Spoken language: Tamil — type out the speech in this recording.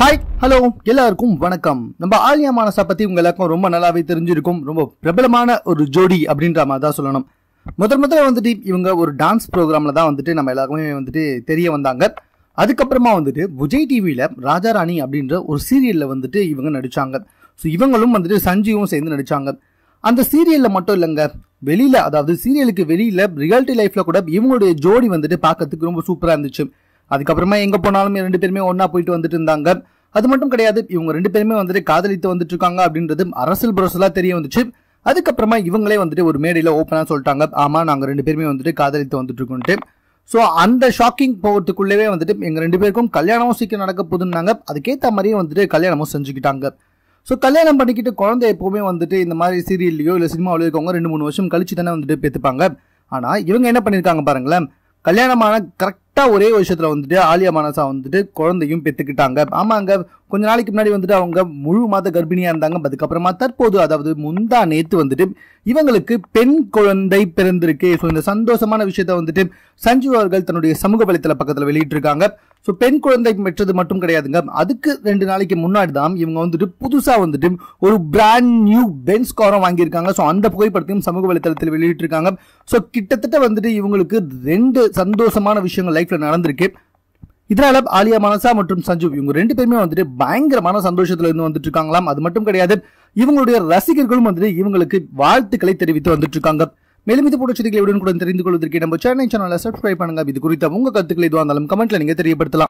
ஹாய் ஹலோ எல்லாருக்கும் வணக்கம் நம்ம ஆலியா மானசா பற்றி உங்க எல்லாருக்கும் ரொம்ப நல்லாவே தெரிஞ்சிருக்கும் ரொம்ப பிரபலமான ஒரு ஜோடி அப்படின்ற மாதிரி தான் சொல்லணும் முதல் முதல்ல வந்துட்டு இவங்க ஒரு டான்ஸ் ப்ரோக்ராமில் தான் வந்துட்டு நம்ம எல்லாருக்குமே வந்துட்டு தெரிய வந்தாங்க அதுக்கப்புறமா வந்துட்டு விஜய் டிவியில் ராஜாராணி அப்படின்ற ஒரு சீரியலில் வந்துட்டு இவங்க நடித்தாங்க ஸோ இவங்களும் வந்துட்டு சஞ்சீவும் சேர்ந்து நடிச்சாங்க அந்த சீரியலில் மட்டும் இல்லைங்க வெளியில் அதாவது சீரியலுக்கு வெளியில் ரியாலிட்டி லைஃப்பில் கூட இவங்களுடைய ஜோடி வந்துட்டு பார்க்கறதுக்கு ரொம்ப சூப்பராக இருந்துச்சு அதுக்கப்புறமா எங்கே போனாலும் ரெண்டு பேருமே ஒன்றா போயிட்டு வந்துட்டு இருந்தாங்க அது மட்டும் கிடையாது இவங்க ரெண்டு பேருமே வந்துட்டு காதலித்து வந்துட்டு இருக்காங்க அப்படின்றது அரசியல் புரசலாக தெரிய வந்துச்சு அதுக்கப்புறமா இவங்களே வந்துட்டு ஒரு மேடையில் ஓப்பனாக சொல்லிட்டாங்க ஆமாம் நாங்கள் ரெண்டு பேருமே வந்துட்டு காதலித்து வந்துட்டு இருக்கோன்ட்டு ஸோ அந்த ஷாக்கிங் போகிறதுக்குள்ளவே வந்துட்டு எங்கள் ரெண்டு பேருக்கும் கல்யாணமும் சீக்கிரம் நடக்க போதுன்னாங்க அதுக்கேற்ற மாதிரியே வந்துட்டு கல்யாணமும் செஞ்சுக்கிட்டாங்க ஸோ கல்யாணம் பண்ணிக்கிட்டு குழந்தை எப்போவுமே வந்துட்டு இந்த மாதிரி சீரியல்லையோ இல்லை சினிமாவிலையோ இருக்கவங்க ரெண்டு மூணு வருஷம் கழிச்சு தானே வந்துட்டு பெற்றுப்பாங்க ஆனால் இவங்க என்ன பண்ணியிருக்காங்க பாருங்களேன் கல்யாணமான கரெக்ட் கரெக்டாக ஒரே வருஷத்தில் வந்துட்டு ஆலியா மானசா வந்துட்டு குழந்தையும் பெற்றுக்கிட்டாங்க ஆமாங்க கொஞ்ச நாளைக்கு முன்னாடி வந்துட்டு அவங்க முழு மாத கர்ப்பிணியாக இருந்தாங்க அதுக்கப்புறமா தற்போது அதாவது முந்தா நேத்து வந்துட்டு இவங்களுக்கு பெண் குழந்தை பிறந்திருக்கு ஸோ இந்த சந்தோஷமான விஷயத்த வந்துட்டு சஞ்சீவ் அவர்கள் தன்னுடைய சமூக வலைத்தள பக்கத்தில் வெளியிட்டிருக்காங்க ஸோ பெண் குழந்தை பெற்றது மட்டும் கிடையாதுங்க அதுக்கு ரெண்டு நாளைக்கு முன்னாடி தான் இவங்க வந்துட்டு புதுசாக வந்துட்டு ஒரு பிராண்ட் நியூ பென்ஸ் காரம் வாங்கியிருக்காங்க ஸோ அந்த புகைப்படத்தையும் சமூக வலைத்தளத்தில் வெளியிட்டிருக்காங்க ஸோ கிட்டத்தட்ட வந்துட்டு இவங்களுக்கு ரெண்டு சந்தோஷமான விஷயங்கள் லைஃப்ல நடந்திருக்கு இதனால ஆலியா மனசா மற்றும் சஞ்சீவ் இவங்க ரெண்டு பேருமே வந்துட்டு பயங்கரமான சந்தோஷத்துல இருந்து வந்துட்டு இருக்காங்களாம் அது மட்டும் கிடையாது இவங்களுடைய ரசிகர்களும் வந்துட்டு இவங்களுக்கு வாழ்த்துக்களை தெரிவித்து வந்துட்டு இருக்காங்க மேலும் இது போட்டு செய்திகளை கூட தெரிந்து கொள்வதற்கு நம்ம சேனல் சேனலை சப்ஸ்கிரைப் பண்ணுங்க இது குறித்த உங்க கருத்துக்கள் எதுவாக இருந்தாலும் கமெண்ட்ல நீங்க தெரியப்படுத்தலாம்